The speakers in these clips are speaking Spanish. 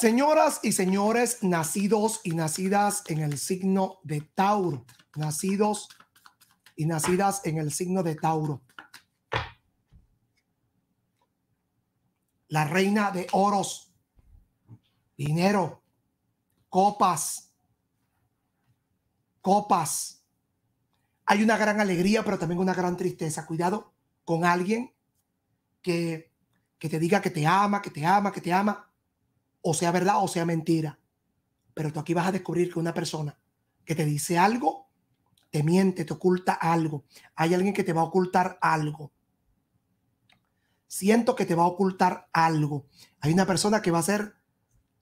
Señoras y señores, nacidos y nacidas en el signo de Tauro, nacidos y nacidas en el signo de Tauro. La reina de oros, dinero, copas, copas. Hay una gran alegría, pero también una gran tristeza. Cuidado con alguien que, que te diga que te ama, que te ama, que te ama o sea verdad o sea mentira. Pero tú aquí vas a descubrir que una persona que te dice algo, te miente, te oculta algo. Hay alguien que te va a ocultar algo. Siento que te va a ocultar algo. Hay una persona que va a ser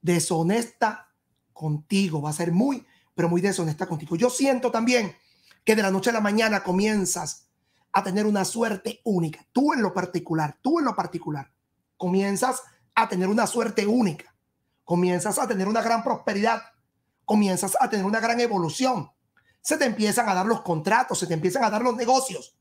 deshonesta contigo, va a ser muy, pero muy deshonesta contigo. Yo siento también que de la noche a la mañana comienzas a tener una suerte única. Tú en lo particular, tú en lo particular, comienzas a tener una suerte única comienzas a tener una gran prosperidad, comienzas a tener una gran evolución. Se te empiezan a dar los contratos, se te empiezan a dar los negocios,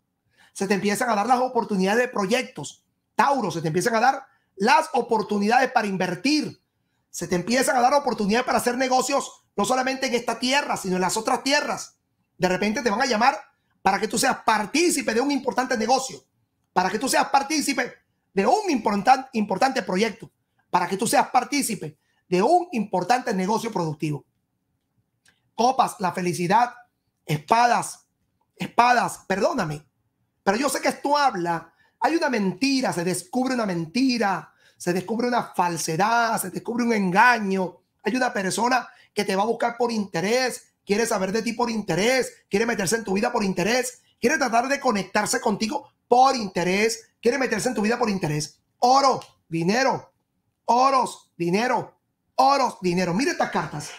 se te empiezan a dar las oportunidades de proyectos. Tauro, se te empiezan a dar las oportunidades para invertir, se te empiezan a dar oportunidades para hacer negocios, no solamente en esta tierra, sino en las otras tierras. De repente te van a llamar para que tú seas partícipe de un importante negocio, para que tú seas partícipe de un importante, importante proyecto, para que tú seas partícipe de un importante negocio productivo. Copas, la felicidad, espadas, espadas, perdóname. Pero yo sé que esto habla, hay una mentira, se descubre una mentira, se descubre una falsedad, se descubre un engaño. Hay una persona que te va a buscar por interés, quiere saber de ti por interés, quiere meterse en tu vida por interés, quiere tratar de conectarse contigo por interés, quiere meterse en tu vida por interés. Oro, dinero, oros, dinero, oros, dinero. Mire estas cartas.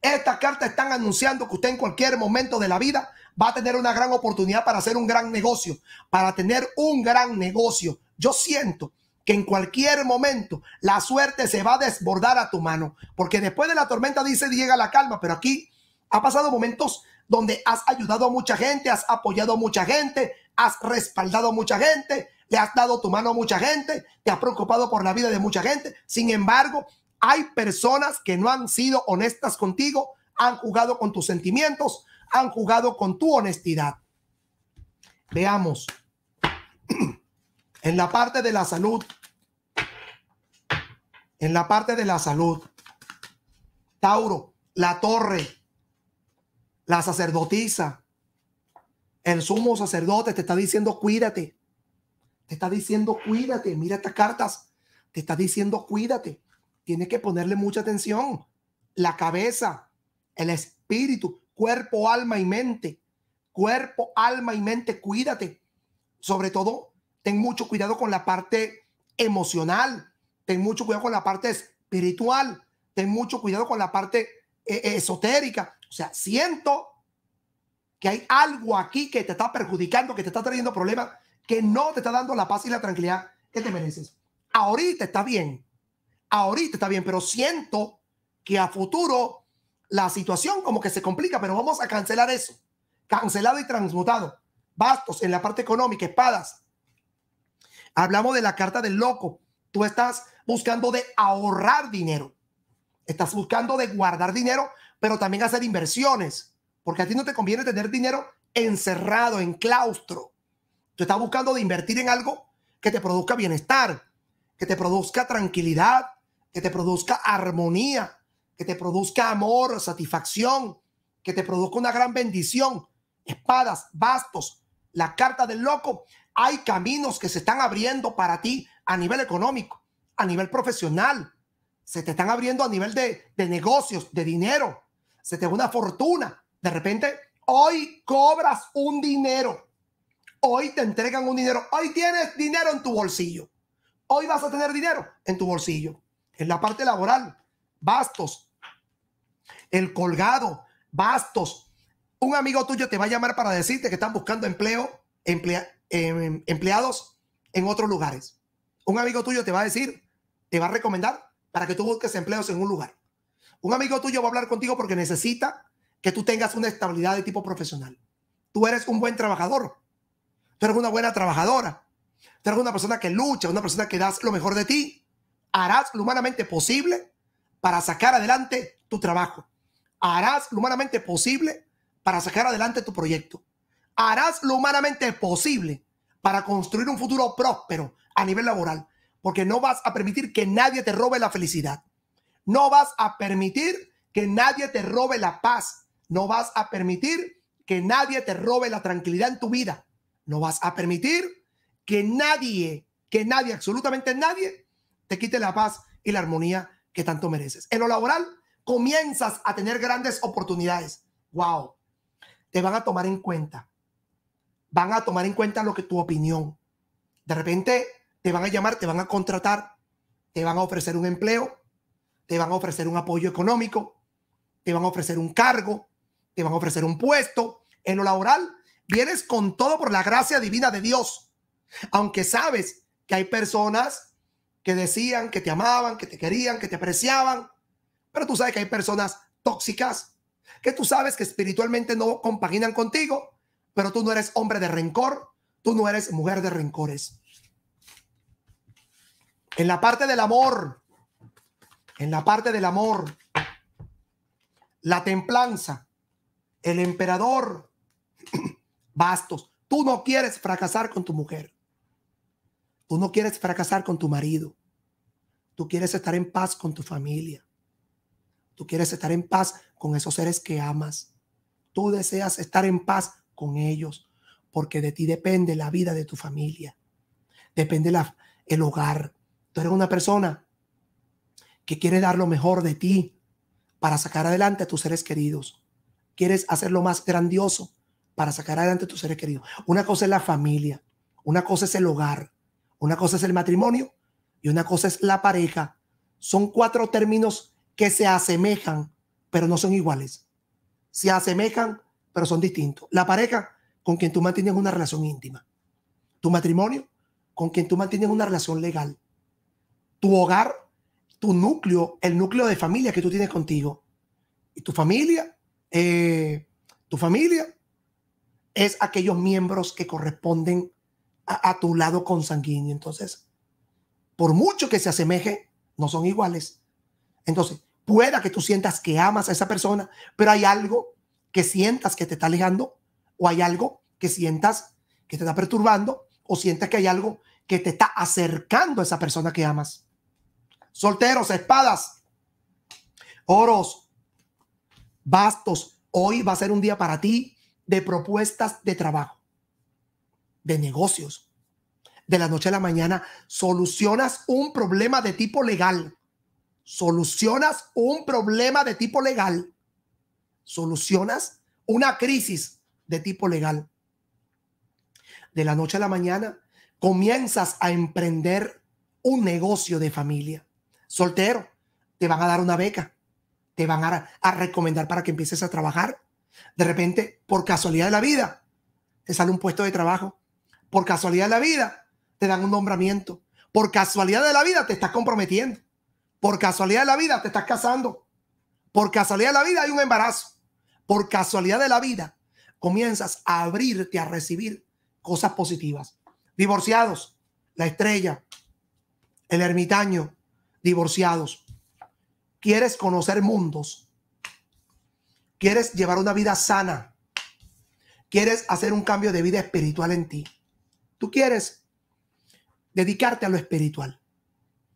Estas cartas están anunciando que usted en cualquier momento de la vida va a tener una gran oportunidad para hacer un gran negocio, para tener un gran negocio. Yo siento que en cualquier momento la suerte se va a desbordar a tu mano, porque después de la tormenta dice llega la calma, pero aquí ha pasado momentos donde has ayudado a mucha gente, has apoyado a mucha gente, has respaldado a mucha gente, le has dado tu mano a mucha gente, te has preocupado por la vida de mucha gente. Sin embargo, hay personas que no han sido honestas contigo, han jugado con tus sentimientos, han jugado con tu honestidad. Veamos. En la parte de la salud, en la parte de la salud, Tauro, la torre, la sacerdotisa, el sumo sacerdote te está diciendo cuídate, te está diciendo cuídate, mira estas cartas, te está diciendo cuídate tienes que ponerle mucha atención. La cabeza, el espíritu, cuerpo, alma y mente. Cuerpo, alma y mente, cuídate. Sobre todo, ten mucho cuidado con la parte emocional, ten mucho cuidado con la parte espiritual, ten mucho cuidado con la parte eh, eh, esotérica. O sea, siento que hay algo aquí que te está perjudicando, que te está trayendo problemas, que no te está dando la paz y la tranquilidad que te mereces. Ahorita está bien, ahorita está bien, pero siento que a futuro la situación como que se complica, pero vamos a cancelar eso. Cancelado y transmutado. Bastos en la parte económica, espadas. Hablamos de la carta del loco. Tú estás buscando de ahorrar dinero. Estás buscando de guardar dinero, pero también hacer inversiones. Porque a ti no te conviene tener dinero encerrado en claustro. Tú estás buscando de invertir en algo que te produzca bienestar, que te produzca tranquilidad, que te produzca armonía, que te produzca amor, satisfacción, que te produzca una gran bendición. Espadas, bastos, la carta del loco. Hay caminos que se están abriendo para ti a nivel económico, a nivel profesional. Se te están abriendo a nivel de, negocios, de dinero. Se te da una fortuna. De repente, hoy cobras un dinero. Hoy te entregan un dinero. Hoy tienes dinero en tu bolsillo. Hoy vas a tener dinero en tu bolsillo en la parte laboral, bastos. El colgado, bastos. Un amigo tuyo te va a llamar para decirte que están buscando empleo, em, em, empleados en otros lugares. Un amigo tuyo te va a decir, te va a recomendar para que tú busques empleos en un lugar. Un amigo tuyo va a hablar contigo porque necesita que tú tengas una estabilidad de tipo profesional. Tú eres un buen trabajador. Tú eres una buena trabajadora. Tú eres una persona que lucha, una persona que das lo mejor de ti harás lo humanamente posible para sacar adelante tu trabajo. Harás lo humanamente posible para sacar adelante tu proyecto. Harás lo humanamente posible para construir un futuro próspero a nivel laboral, porque no vas a permitir que nadie te robe la felicidad. No vas a permitir que nadie te robe la paz. No vas a permitir que nadie te robe la tranquilidad en tu vida. No vas a permitir que nadie, que nadie, absolutamente nadie, te quite la paz y la armonía que tanto mereces. En lo laboral, comienzas a tener grandes oportunidades. ¡Wow! Te van a tomar en cuenta. Van a tomar en cuenta lo que tu opinión. De repente te van a llamar, te van a contratar, te van a ofrecer un empleo, te van a ofrecer un apoyo económico, te van a ofrecer un cargo, te van a ofrecer un puesto. En lo laboral, vienes con todo por la gracia divina de Dios. Aunque sabes que hay personas decían que te amaban, que te querían, que te apreciaban. Pero tú sabes que hay personas tóxicas que tú sabes que espiritualmente no compaginan contigo, pero tú no eres hombre de rencor, tú no eres mujer de rencores. En la parte del amor, en la parte del amor, la templanza, el emperador, bastos, tú no quieres fracasar con tu mujer, tú no quieres fracasar con tu marido, Tú quieres estar en paz con tu familia. Tú quieres estar en paz con esos seres que amas. Tú deseas estar en paz con ellos porque de ti depende la vida de tu familia. Depende el hogar. Tú eres una persona que quiere dar lo mejor de ti para sacar adelante a tus seres queridos. Quieres hacer lo más grandioso para sacar adelante a tus seres queridos. Una cosa es la familia, una cosa es el hogar, una cosa es el matrimonio y una cosa es la pareja. Son cuatro términos que se asemejan, pero no son iguales. Se asemejan, pero son distintos. La pareja con quien tú mantienes una relación íntima. Tu matrimonio con quien tú mantienes una relación legal. Tu hogar, tu núcleo, el núcleo de familia que tú tienes contigo. Y tu familia, eh, tu familia es aquellos miembros que corresponden a, a tu lado consanguíneo. Entonces, por mucho que se asemeje, no son iguales. Entonces, pueda que tú sientas que amas a esa persona, pero hay algo que sientas que te está alejando o hay algo que sientas que te está perturbando o sientas que hay algo que te está acercando a esa persona que amas. Solteros, espadas, oros, bastos. Hoy va a ser un día para ti de propuestas de trabajo, de negocios, de la noche a la mañana, solucionas un problema de tipo legal. Solucionas un problema de tipo legal. Solucionas una crisis de tipo legal. De la noche a la mañana, comienzas a emprender un negocio de familia. Soltero, te van a dar una beca, te van a, a recomendar para que empieces a trabajar. De repente, por casualidad de la vida, te sale un puesto de trabajo. Por casualidad de la vida, te dan un nombramiento. Por casualidad de la vida te estás comprometiendo. Por casualidad de la vida te estás casando. Por casualidad de la vida hay un embarazo. Por casualidad de la vida comienzas a abrirte a recibir cosas positivas. Divorciados, la estrella, el ermitaño, divorciados. Quieres conocer mundos. Quieres llevar una vida sana. Quieres hacer un cambio de vida espiritual en ti. Tú quieres dedicarte a lo espiritual,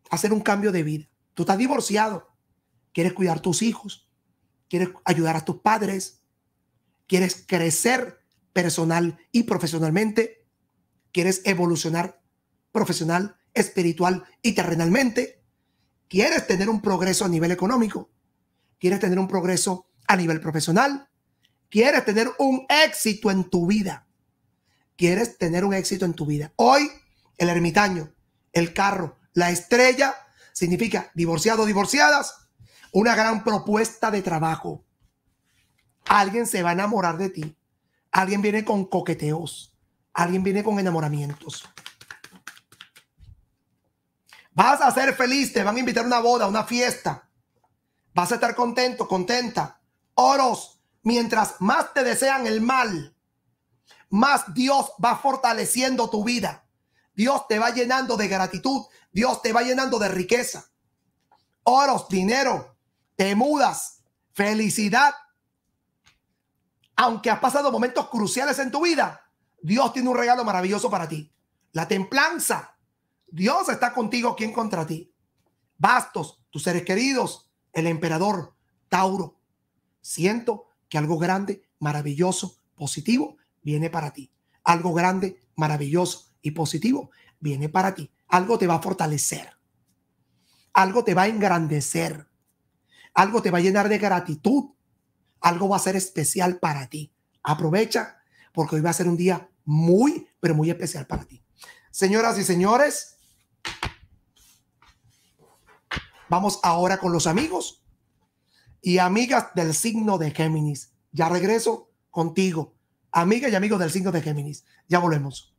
hacer un cambio de vida. Tú estás divorciado, quieres cuidar a tus hijos, quieres ayudar a tus padres, quieres crecer personal y profesionalmente, quieres evolucionar profesional, espiritual y terrenalmente, quieres tener un progreso a nivel económico, quieres tener un progreso a nivel profesional, quieres tener un éxito en tu vida, quieres tener un éxito en tu vida. Hoy el ermitaño, el carro, la estrella, significa divorciado, divorciadas, una gran propuesta de trabajo. Alguien se va a enamorar de ti. Alguien viene con coqueteos. Alguien viene con enamoramientos. Vas a ser feliz, te van a invitar a una boda, a una fiesta. Vas a estar contento, contenta. Oros, mientras más te desean el mal, más Dios va fortaleciendo tu vida. Dios te va llenando de gratitud, Dios te va llenando de riqueza. Oros, dinero, te mudas, felicidad. Aunque has pasado momentos cruciales en tu vida, Dios tiene un regalo maravilloso para ti. La templanza. Dios está contigo, ¿quién contra ti? Bastos, tus seres queridos, el emperador, Tauro. Siento que algo grande, maravilloso, positivo viene para ti. Algo grande, maravilloso, y positivo viene para ti. Algo te va a fortalecer. Algo te va a engrandecer. Algo te va a llenar de gratitud. Algo va a ser especial para ti. Aprovecha porque hoy va a ser un día muy, pero muy especial para ti. Señoras y señores, vamos ahora con los amigos y amigas del signo de Géminis. Ya regreso contigo, amiga y amigos del signo de Géminis. Ya volvemos.